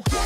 go.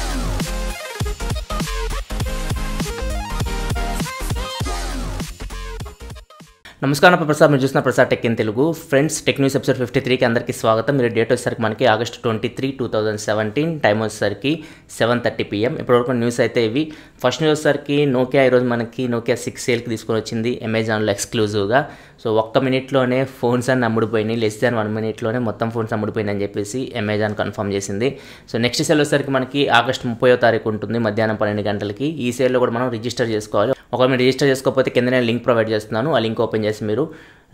నమస్కారం ప్రసాద్ మీరు చూసిన Prasad tech in Telugu friends tech news episode fifty త్రీకి అందరికీ స్వాగతం మీరు డేట్ వచ్చేసరికి మనకి August twenty three two thousand seventeen time వచ్చేసరికి సెవెన్ థర్టీ పీఎం ఇప్పటివరకు న్యూస్ అయితే ఇవి ఫస్ట్ న్యూస్ వచ్చేసరికి నోకియా ఈరోజు మనకి నోకియా సిక్స్ సేల్కి తీసుకొని వచ్చింది అమెజాన్లో ఎక్స్క్లూజివ్గా సో ఒక్క మినిట్లోనే ఫోన్స్ అన్ని అమ్ముడిపోయినాయి లెస్ దాన్ వన్ మినిట్లోనే మొత్తం ఫోన్స్ అమ్ముడిపోయినాయని చెప్పేసి అమెజాన్ కన్ఫర్మ్ చేసింది సో నెక్స్ట్ సేల్ వచ్చేసరికి మనకి ఆగస్ట్ ముప్పయో తారీఖు ఉంటుంది మధ్యాహ్నం పన్నెండు గంటలకి ఈ సేల్లో కూడా మనం రిజిస్టర్ చేసుకోవాలి ఒకవేళ మీరు రిజిస్టర్ చేసుకోకపోతే కిందనే లింక్ ప్రొవైడ్ చేస్తున్నాను ఆ లింక్ ఓపెన్ చేసి మీరు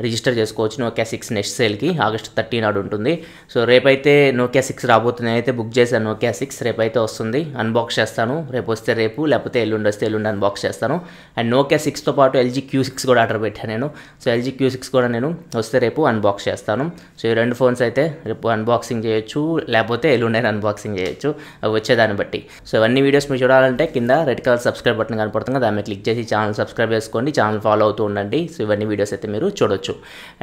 రిజిస్టర్ చేసుకోవచ్చు నోకియా సిక్స్ నెక్స్ట్ సేల్కి ఆగస్ట్ థర్టీ నాడు ఉంటుంది సో రేపైతే నోకియా సిక్స్ రాబోతుంది అయితే బుక్ చేశాను నోకియా సిక్స్ రేపైతే వస్తుంది అన్బాక్స్ చేస్తాను రేపు వస్తే రేపు లేకపోతే ఎల్లుండి వస్తే ఎల్లుండి అన్బాక్స్ చేస్తాను అండ్ నోకియా సిక్స్తో పాటు ఎల్జీ క్యూ సిక్స్ కూడా ఆర్డర్ పెట్టాను నేను సో ఎల్జీ క్యూ సిక్స్ కూడా నేను వస్తే రేపు అన్బాక్స్ చేస్తాను సో ఈ రెండు ఫోన్స్ అయితే రేపు అన్బాక్సింగ్ చేయొచ్చు లేకపోతే ఎల్లుండే అన్బాక్సింగ్ చేయొచ్చు అవి వచ్చేదాన్ని బట్టి సో ఇవన్నీ వీడియోస్ మీరు చూడాలంటే కింద రెడ్ కలర్ సబ్స్క్రైబ్ బటన్ కనపడుతుంది దాన్ని క్లిక్ చేసి ఛానల్ సబ్స్క్రైబ్ చేసుకోండి ఛానల్ ఫాలో అవుతూ ఉండండి సో ఇవన్నీ వీడియోస్ అయితే మీరు చూడొచ్చు చూసుకోవచ్చు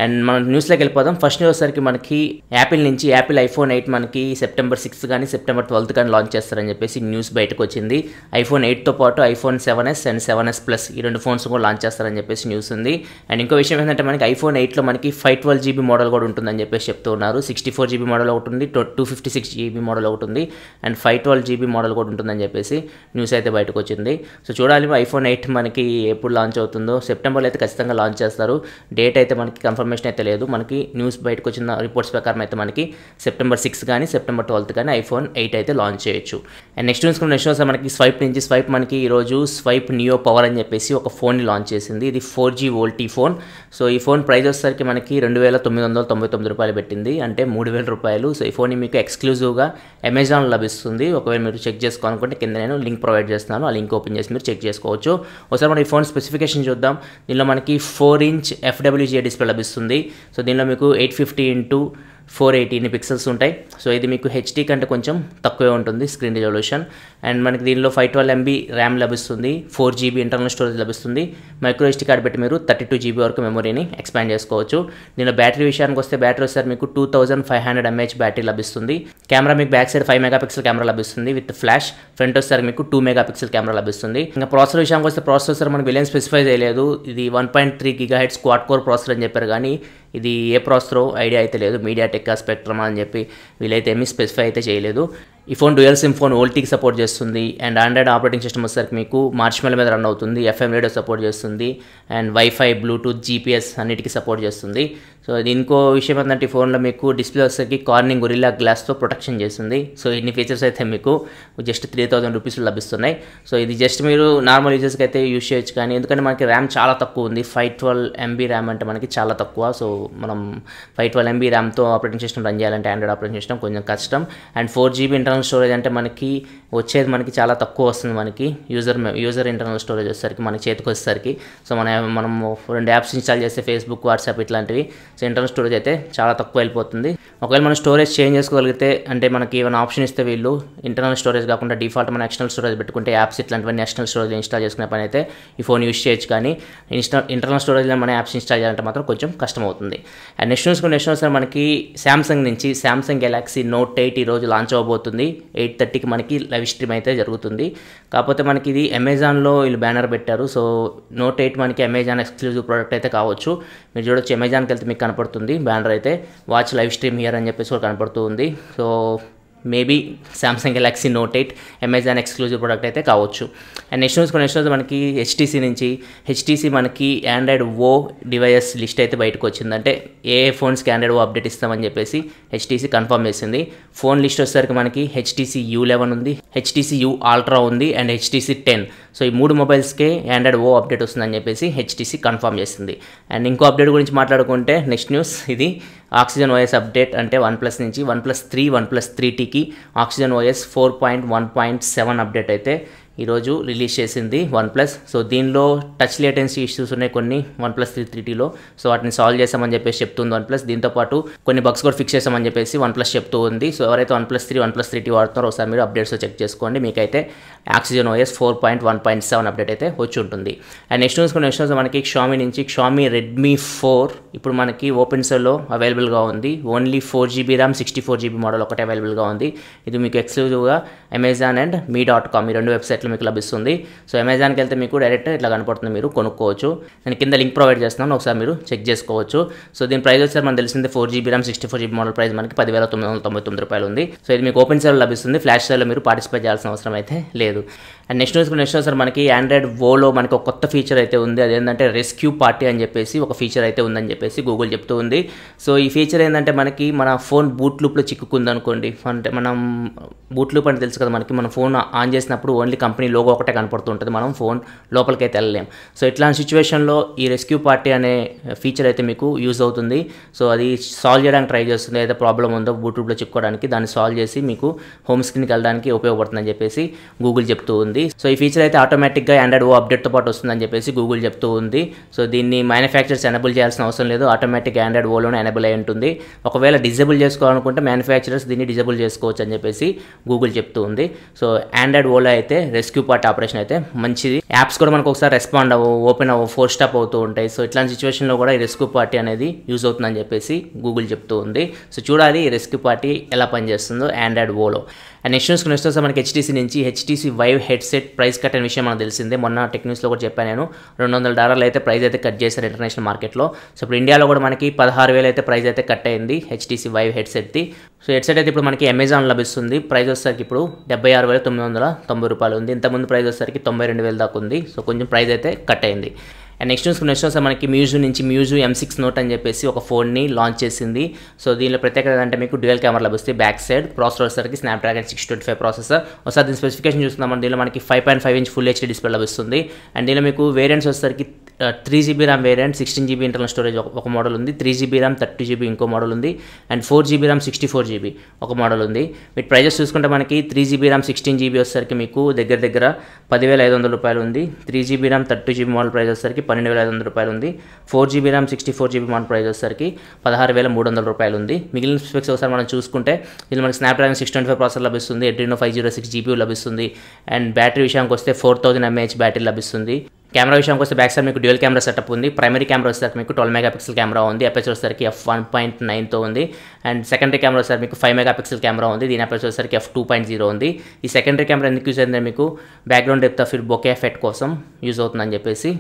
అండ్ మనం న్యూస్లోకి వెళ్ళిపోదాం ఫస్ట్ న్యూస్ సరికి మనకి యాపిల్ నుంచి యాపిల్ ఐఫోన్ ఎయిట్ మనకి సెప్టెంబర్ సిక్స్త్ కానీ సెప్టెంబర్ ట్వెల్త్ కానీ లాంచ్ చేస్తారని చెప్పేసి న్యూస్ బయటకు వచ్చింది ఐఫోన్ ఎయిట్తో పాటు iPhone seven S and seven S plus ఈ రెండు ఫోన్స్ కూడా లాంచ్ చేస్తారని చెప్పేసి న్యూస్ ఉంది అండ్ ఇంకో విషయం ఏంటంటే మనకి ఐఫోన్ ఎయిట్లో మనకి ఫైవ్ ట్వెల్వ్ జీబీ మోడల్ కూడా ఉంటుందని చెప్పేసి చెప్తూ ఉన్నారు సిక్స్టీ ఫోర్ జీబీ మోడల్ ఒకటి ఉంది two fifty six GB model ఒకటి ఉంది and five twelve GB model కూడా ఉంటుందని చెప్పేసి న్యూస్ అయితే బయటకు వచ్చింది సో చూడాలి ఐఫోన్ ఎయిట్ మనకి ఎప్పుడు లాంచ్ అవుతుందో సెప్టెంబర్లో అయితే ఖచ్చితంగా లాంచ్ చేస్తారు డేట్ అయితే అయితే మనకి కన్ఫర్మేషన్ అయితే లేదు మనకి న్యూస్ బయటకు వచ్చిన రిపోర్ట్స్ ప్రకారం అయితే మనకి సెప్టెంబర్ సిక్స్ కానీ సెప్టెంబర్ ట్వెల్త్ కానీ ఐఫోన్ ఎయిట్ అయితే లాంచ్ చేయొచ్చు అండ్ నెక్స్ట్ న్యూస్ కూడా నెక్స్ట్ మనకి స్వైప్ నుంచి స్వైప్ మనకి ఈరోజు స్వైప్ నియో పవర్ అని చెప్పేసి ఒక ఫోన్ని లాంచ్ చేసింది ఇది four G VoLTE phone so ఈ ఫోన్ ప్రైస్ వచ్చేసరికి మనకి రెండు వేల తొమ్మిది వందల తొంభై తొమ్మిది రూపాయలు పెట్టింది అంటే మూడు వేల రూపాయలు సో ఈ ఫోన్ మీకు ఎక్స్క్లూజివ్గా అమెజాన్ లభిస్తుంది ఒకవేళ మీరు చెక్ చేసుకోవాలనుకుంటే కింద నేను లింక్ ప్రొవైడ్ చేస్తున్నాను ఆ లింక్ ఓపెన్ చేసి మీరు చెక్ చేసుకోవచ్చు ఒకసారి మనం ఈ ఫోన్ స్పెసిఫికేషన్ చూద్దాం దీనిలో మనకి ఫోర్ ఇంచ్ ఎఫ్డబ్ల్యూజీ డిస్ప్లే లభిస్తుంది సో దీనిలో మీకు ఎయిట్ ఫిఫ్టీ ఇంటూ ఫోర్ ఎయిటీని పిక్సెల్స్ ఉంటాయి సో ఇది మీకు హెచ్డీ కంటే కొంచెం తక్కువే ఉంటుంది స్క్రీన్ రిజల్యూషన్ అండ్ మనకి దీనిలో ఫైవ్ ట్వెల్వ్ ఎంబీ ర్యామ్ లభిస్తుంది ఫోర్ జీబీ ఇంటర్నల్ స్టోరేజ్ లభిస్తుంది మైక్రో ఎస్టీ కార్డ్ పెట్టి మీరు థర్టీ టూ జీబీ వరకు మెమరీని ఎక్స్పాండ్ చేసుకోవచ్చు దీనిలో బ్యాటరీ విషయానికి వస్తే బ్యాటరీ వస్తే మీకు two thousand five hundred MH battery లభిస్తుంది కెమెరా మీకు back side five mega pixel camera లభిస్తుంది విత్ ఫ్లాష్ ఫ్రంట్ వస్తారు మీకు టూ మెగా పిక్సెల్ కెమెరా లభిస్తుంది ఇంకా ప్రాసెసర్ విషయానికి వస్తే ప్రాసెసర్ మనకు విలియన్ స్పెసిఫై చేయలేదు ఇది one point three gigahertz quad core processor అని చెప్పారు కానీ ఇది ఏ ప్రాసెసరో ఐడియా అయితే లేదు టెక్ స్పెక్ట్రమా అని చెప్పి వీళ్ళైతే ఏమీ స్పెసిఫై అయితే చేయలేదు ఈ ఫోన్ డ్యూయల్ సిమ్ ఫోన్ ఓల్టీకి సపోర్ట్ చేస్తుంది అండ్ ఆండ్రాయిడ్ ఆపరేటింగ్ సిస్టమ్ వచ్చేసరికి మీకు మార్చ్ మీద రన్ అవుతుంది ఎఫ్ఎం రేడియో సపోర్ట్ చేస్తుంది అండ్ వైఫై బ్లూటూత్ జీపీఎస్ అన్నిటికీ సపోర్ట్ చేస్తుంది సో ఇంకో విషయం ఏంటంటే ఈ ఫోన్లో మీకు డిస్ప్లే వచ్చేసరికి కార్నింగ్ గురిలా గ్లాస్తో ప్రొటెక్షన్ చేస్తుంది సో ఇన్ని ఫీచర్స్ అయితే మీకు జస్ట్ త్రీ థౌసండ్ రూపీస్లో లభిస్తున్నాయి సో ఇది జస్ట్ మీరు నార్మల్ యూజర్స్కి అయితే యూస్ చేయొచ్చు కానీ ఎందుకంటే మనకి ర్యామ్ చాలా తక్కువ ఉంది ఫైవ్ ట్వెల్వ్ ఎంబీ ర్యామ్ అంటే మనకి చాలా తక్కువ సో మనం ఫైవ్ ట్వెల్వ్ ఎంబీ ర్యామ్తో ఆపరేటింగ్ సిస్టమ్ రన్ చేయాలంటే ఆండ్రాయిడ్ ఆపరేటింగ్ సిస్టమ్ కొంచెం కష్టం and four GB internal internal storage అంటే మనకి వచ్చేది మనకి చాలా తక్కువ వస్తుంది మనకి యూజర్ యూజర్ ఇంటర్నల్ స్టోరేజ్ వచ్చేసరికి మనకి చేతికి వచ్చేసరికి సో మన మనం రెండు యాప్స్ ఇన్స్టాల్ చేస్తే ఫేస్బుక్ వాట్సాప్ ఇట్లాంటివి సో ఇంటర్నల్ స్టోరేజ్ అయితే చాలా తక్కువ వెళ్ళిపోతుంది ఒకవేళ మనం స్టోరేజ్ చేంజ్ చేసుకోగలిగితే అంటే మనకి ఏమైనా ఆప్షన్ ఇస్తే వీళ్ళు ఇంటర్నల్ స్టోరేజ్ కాకుండా డిఫాల్ట్ మన ఎక్స్టర్నల్ స్టోరేజ్ పెట్టుకుంటే యాప్స్ ఇట్లాంటివన్నీ ఎక్స్టర్నల్ స్టోరేజ్ ఇన్స్టాల్ చేసుకునే పని అయితే ఈ ఫోన్ యూస్ చేయొచ్చు కానీ ఇన్స్టా ఇంటర్నల్ స్టోరేజ్లో మన యాప్స్ ఇన్స్టాల్ చేయాలంటే మాత్రం కొంచెం కష్టం అవుతుంది అండ్ నెక్స్ట్ చూసుకున్న నెక్స్ట్ చూసిన మనకి శాంసంగ్ నుంచి శాంసంగ్ గెలాక్సీ నోట్ ఎయిట్ ఈరోజు లాంచ్ అవ్వబోతుంది ఎయిట్ థర్టీకి మనకి లైవ్ స్ట్రీమ్ అయితే జరుగుతుంది కాకపోతే మనకి ఇది అమెజాన్లో వీళ్ళు బ్యానర్ పెట్టారు సో నోట్ ఎయిట్ మనకి అమెజాన్ ఎక్స్క్లూజివ్ ప్రోడక్ట్ అయితే కావచ్చు మీరు చూడొచ్చు అమెజాన్కి వెళ్తే మీకు కనపడుతుంది బ్యానర్ అయితే వాచ్ లైవ్ స్ట్రీమ్ ఇయర్ అని చెప్పేసి కూడా కనపడుతుంది ఉంది so maybe Samsung Galaxy note eight Amazon exclusive product అయితే కావచ్చు and next news next news మనకి హెచ్టీసీ నుంచి హెచ్టీసీ మనకి ఆండ్రాయిడ్ ఓ డివైస్ లిస్ట్ అయితే బయటకు వచ్చింది అంటే ఏ ఫోన్స్కి ఆండ్రాయిడ్ ఓ అప్డేట్ ఇస్తామని చెప్పేసి హెచ్టీసీ కన్ఫర్మ్ చేసింది ఫోన్ లిస్ట్ వచ్చేసరికి మనకి హెచ్టీసీ యూ లెవెన్ ఉంది హెచ్టీసీ యూ ఆల్ట్రా ఉంది అండ్ హెచ్టీసీ టెన్ సో ఈ మూడు మొబైల్స్కే ఆండ్రాయిడ్ ఓ అప్డేట్ వస్తుందని చెప్పేసి హెచ్టీసీ కన్ఫర్మ్ చేసింది అండ్ ఇంకో అప్డేట్ గురించి మాట్లాడుకుంటే నెక్స్ట్ న్యూస్ ఇది ఆక్సిజన్ ఓఎస్ అప్డేట్ అంటే వన్ ప్లస్ నుంచి one plus three one plus three టీకి oxygen OS four point one point seven update అయితే ఈరోజు రిలీజ్ చేసింది వన్ ప్లస్ సో దీనిలో టచ్ లేటెన్సీ ఇష్యూస్ ఉన్నాయి కొన్ని వన్ ప్లస్ త్రీ త్రీటీలో సో వాటిని సాల్వ్ చేసామని చెప్పేసి చెప్తుంది వన్ ప్లస్ దీంతోపాటు కొన్ని బగ్స్ కూడా ఫిక్స్ చేసామని చెప్పేసి వన్ ప్లస్ చెప్తూ ఉంది సో ఎవరైతే one plus three one plus three T వాడుతున్నారో ఒకసారి మీరు అప్డేట్స్ చెక్ చేసుకోండి మీకైతే oxygen OS four point one point seven update అయితే వచ్చి ఉంటుంది and next news next news మనకి షామీ నుంచి షామీ రెడ్మీ ఫోర్ ఇప్పుడు మనకి ఓపెన్ సెల్లో అవైలబుల్గా ఉంది only four GB RAM sixty four GB model ఒకటే అవైలబుల్గా ఉంది ఇది మీకు ఎక్స్క్లూజివ్గా Amazon and Mi dot com ఈ రెండు వెబ్సైట్లు మీకు లభిస్తుంది సో అమెజాన్కి వెళ్తే మీకు డైరెక్ట్ ఇట్లా కనపడుతుంది మీరు కొనుక్కోవచ్చు నేను కింద లింక్ ప్రొవైడ్ చేస్తున్నాను ఒకసారి మీరు చెక్ చేసుకోవచ్చు సో దీని ప్రైస్ వచ్చారు మనకు తెలిసింది four GB RAM sixty four GB model price మనకి పదివేల తొమ్మిది వందల తొంభై తొమ్మిది రూపాయలు ఉంది సో ఇది మీకు ఓపెన్ సేల్ లభిస్తుంది ఫ్లాష్ సేల్లో మీరు పార్టిసిపేట్ చేయాల్సిన అవసరం అయితే లేదు and next news next sir మనకి ఆండ్రాయిడ్ ఓలో మనకి ఒక కొత్త ఫీచర్ అయితే ఉంది అదేంటంటే రెస్క్యూ పార్టీ అని చెప్పేసి ఒక ఫీచర్ అయితే ఉందని చెప్పేసి గూగుల్ చెప్తూ ఉంది సో ఈ ఫీచర్ ఏంటంటే మనకి మన ఫోన్ బూట్ లూప్లో చిక్కుకుంది అనుకోండి అంటే మనం బూట్ లూప్ అని తెలుసు కదా మనకి మన ఫోన్ ఆన్ చేసినప్పుడు ఓన్లీ కంపెనీ లోగో ఒకటే కనపడుతుంటుంది మనం ఫోన్ లోపలికి అయితే వెళ్ళలేం సో ఇట్లాంటి సిచ్యువేషన్లో ఈ రెస్క్యూ పార్టీ అనే ఫీచర్ అయితే మీకు యూజ్ అవుతుంది సో అది సాల్వ్ చేయడానికి ట్రై చేస్తుంది ఏదైతే ప్రాబ్లం ఉందో బూట్ లూప్లో చిక్కుకోవడానికి దాన్ని సాల్వ్ చేసి మీకు హోమ్ స్క్రీన్కి వెళ్ళడానికి ఉపయోగపడుతుందని చెప్పేసి గూగుల్ చెప్తూ ఉంది ఉంది సో ఈ ఫీచర్ అయితే ఆటోమేటిక్గా ఆండ్రాయిడ్ ఓ అప్డేట్తో పాటు వస్తుందని చెప్పేసి గూగుల్ చెప్తూ ఉంది సో దీన్ని మ్యానుఫ్యాక్చర్స్ ఎనబుల్ చేయాల్సిన అవసరం లేదు ఆటోమేటిక్ ఆండ్రాయిడ్ ఓలోనే ఎనబుల్ అయి ఉంటుంది ఒకవేళ డిజేబుల్ చేసుకోవాలనుకుంటే మ్యానుఫ్యాక్చరర్స్ దీన్ని డిజేబుల్ చేసుకోవచ్చు అని చెప్పేసి గూగుల్ చెప్తూ ఉంది సో ఆండ్రాయిడ్ ఓలో అయితే రెస్క్యూ పార్ట్ ఆపరేషన్ అయితే మంచిది యాప్స్ కూడా మనకు ఒకసారి రెస్పాండ్ అవ్వు ఓపెన్ అవ్వు ఫోర్ స్టాప్ అవుతూ ఉంటాయి సో ఇట్లాంటి సిచ్యువేషన్లో కూడా ఈ రెస్క్యూ పార్టీ అనేది యూజ్ అవుతుందని చెప్పేసి గూగుల్ చెప్తూ ఉంది సో చూడాలి ఈ రెస్క్యూ పార్టీ ఎలా పనిచేస్తుందో ఆండ్రాయిడ్ ఓలో అండ్ నెక్స్ట్ న్యూస్కి నెక్స్ట్ వస్తే మనకి హెచ్టీసీ నుంచి HTC Vive headset price cut అనే విషయం మనకు తెలిసిందే మొన్న టెక్ న్యూస్లో కూడా చెప్పాను నేను రెండు వందల డాలర్లు అయితే ప్రైస్ అయితే కట్ చేశారు ఇంటర్నేషనల్ మార్కెట్లో సో ఇప్పుడు ఇండియాలో కూడా మనకి పదహారు వేలు అయితే ప్రైస్ అయితే కట్ అయింది హెచ్టీసీ వైవ్ హెడ్సెట్ది సో హెడ్సెట్ అయితే ఇప్పుడు మనకి అమెజాన్ లభిస్తుంది ప్రైస్ వచ్చేసరికి ఇప్పుడు డెబ్బై ఆరు వేల తొమ్మిది వందల తొంభై రూపాయలు ఉంది ఇంతకుముందు ప్రైస్ వచ్చేసరికి తొంభై రెండు వేలు దాకా ఉంది సో కొంచెం ప్రైస్ అయితే కట్ అయింది అండ్ నెక్స్ట్ న్యూస్ నెక్స్ట్ వస్తే మనకి మ్యూజియం నుంచి మ్యూజియం ఎం సిక్స్ నోట్ అని చెప్పేసి ఒక ఫోన్ని లాంచ్ చేసింది సో దీనిలో ప్రత్యేకత అంటే మీకు డ్యూయల్ కెమెరా లభిస్తే బ్యాక్ సైడ్ ప్రాసెసర్కి Snapdragon six twenty five processor ఒకసారి దీని స్పెసిఫికేషన్ చూస్తున్నాం దీనిలో మనకి five point five inch full HD display లభిస్తుంది అండ్ దీనిలో మీకు వేరియంట్స్ వచ్చేసరికి three GB RAM variant sixteen GB internal storage ఒక మోడల్ ఉంది three GB RAM thirty GB ఇంకో మోడల్ ఉంది and four GB RAM sixty four GB ఒక model ఉంది మీరు ప్రైజెస్ చూసుకుంటే మనకి three GB RAM sixteen GB వచ్చేసరికి మీకు దగ్గర దగ్గర పదివేల ఐదు వందల రూపాయలు ఉంది three GB RAM thirty GB model price వచ్చేసరికి పన్నెండు వేల ఐదు వందల రూపాయలు ఉంది four GB RAM sixty four GB model price వచ్చేసరికి పదహారు వేల మూడు వందల రూపాయలు ఉంది మిగిలిన స్పెక్స్ ఒకసారి మనం చూసుకుంటే ఇది మనకి Snapdragon six twenty five processor లభిస్తుంది Adreno five zero six GB లభిస్తుంది అండ్ బ్యాటరీ విషయానికి వస్తే ఫోర్ థౌసండ్ ఎంఏహెచ్ బ్యాటరీ లభిస్తుంది కెమెరా విషయానికి వస్తే బ్యాక్ సైడ్ మీకు డ్యూల్ కెమెరా సెటప్ ఉంది ప్రైమరీ కెమెరా వచ్చేసరికి మీకు ట్వెల్వ్ మెగా పిక్సెల్ కెమెరా ఉంది అపేచర్ వచ్చేసరికి ఎఫ్ వన్ పాయింట్ నైన్తో ఉంది అండ్ సెకండరీ కెమెరా వచ్చేసరికి మీకు ఫైవ్ మెగా పిక్సెల్ కెమెరా ఉంది దీని అపేచర్ వచ్చేసరికి ఎఫ్ టూ పాయింట్ జీరో ఉంది ఈ సెకండరీ కెమెరా ఎందుకు యూజ్ అయిందంటే మీకు background depth of bokeh effect కోసం యూజ్ అవుతుందని చెప్పేసి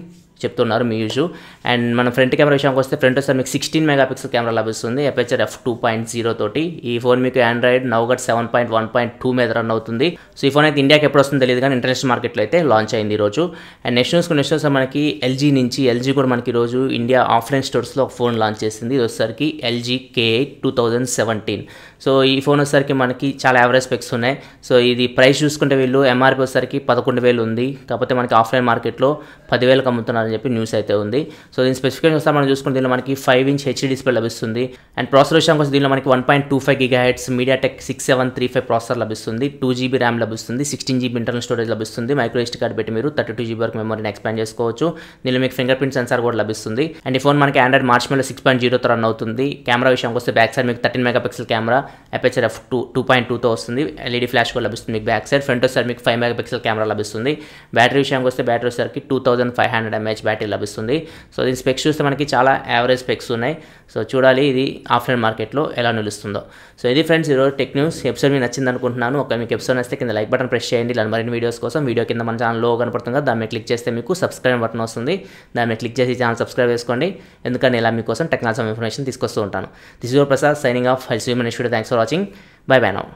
చెప్తున్నారు మీ యూజు అండ్ మన ఫ్రంట్ కెమెరా విషయానికి వస్తే ఫ్రంట్ వస్తే మీకు సిక్స్టీన్ మెగాపిక్సెల్ కెమెరా లభిస్తుంది aperture F two point zero తోటి ఈ ఫోన్ మీకు Android Nougat seven point one point two మీద రన్ అవుతుంది సో ఈ ఫోన్ అయితే ఇండియాకి ఎప్పుడు వస్తుంది తెలియదు కానీ ఇంటర్నేషనల్ మార్కెట్లో అయితే లాంచ్ అయింది ఈ రోజు అండ్ నెక్స్ట్ నెక్స్ట్ మనకి ఎల్జీ నుంచి ఎల్జీ కూడా మనకి ఈరోజు ఇండియా ఆఫ్లైన్ స్టోర్స్లో ఒక ఫోన్ లాంచ్ చేసింది ఇది వచ్చేసరికి LG K eight two thousand seventeen so ఈ ఫోన్ వచ్చేసరికి మనకి చాలా యావరేజ్ స్పెక్స్ ఉన్నాయి సో ఇది ప్రైస్ చూసుకుంటే వీళ్ళు ఎంఆర్పీ వచ్చేసరికి పదకొండు వేలు ఉంది కాకపోతే మనకి ఆఫ్లైన్ మార్కెట్లో పదివేలకు అమ్ముతున్నారు అని చెప్పి న్యూస్ అయితే ఉంది సో దీని స్పెసిఫికేషన్ వస్తే మనం చూసుకుంటే దీనిలో మనకి ఫైవ్ ఇంచ్ హెచ్డీ డిస్ప్లే లభిస్తుంది అండ్ ప్రాసెసర్ విషయానికి వస్తే దీనిలో మనకి one point two five giga hertz MediaTek six seven three five processor లభిస్తుంది టూ జీబీ ర్యామ్ లభిస్తుంది సిక్స్టీన్ జీబీ ఇంటర్నల్ స్టోరేజ్ లభిస్తుంది మైక్రో ఎస్టీ కార్డ్ పెట్టి మీరు థర్టీ టూ జీబీ వరకు మెమరీని ఎక్స్పాండ్ చేసుకోవచ్చు దీనిలో మీకు ఫింగర్ ప్రింట్ సెన్సార్ కూడా లభిస్తుంది అండ్ ఈ ఫోన్ మనకి Android marshmallow six point zero run అవుతుంది కెమెరా విషయానికి వస్తే బ్యాక్ సైడ్ మీకు thirteen megapixel camera aperture F two two point టూతో వస్తుంది ఎల్ఈడి ఫ్లాష్ e కూడా లభిస్తుంది మీకు బ్యాక్ సైడ్ ఫ్రంట్ సార్ మీకు ఫైవ్ మెగా పిక్సెల్ కెమెరా లభిస్తుంది బ్యాటరీ విషయానికి వస్తే బ్యాటరీ వచ్చేసరికి two thousand five hundred mAh mAh battery లభిస్తుంది సో దీని స్పెక్స్ చూస్తే మనకి చాలా యావరేజ్ స్పెక్స్ ఉన్నాయి సో చూడాలి ఇది ఆఫ్లైన్ మార్కెట్లో ఎలా నిలుస్తుందో సో ఇది ఫ్రెండ్స్ ఈరోజు టెక్ న్యూస్ ఎపిసోడ్ మీకు నచ్చింది అనుకుంటున్నాను ఒక మీకు ఎపిసోడ్ నచ్చితే కింద లైక్ బటన్ ప్రెస్ చేయండి ఇలా మరిన్ని వీడియోస్ కోసం వీడియో కింద మన ఛానల్లో లో దాని మీద క్లిక్ చేస్తే మీకు సబ్స్క్రైబ్ బటన్ వస్తుంది దాన్ని క్లిక్ చేసి ఛానల్ సబ్స్క్రైబ్ చేసుకోండి ఎందుకంటే ఇలా మీకోసం టెక్నాలజీ ఇన్ఫర్మేషన్ తీసుకొస్తూ ఉంటాను this your Prasad signing off హెల్స్ హ్యూమన్ ఇష్యూ thanks for watching bye bye now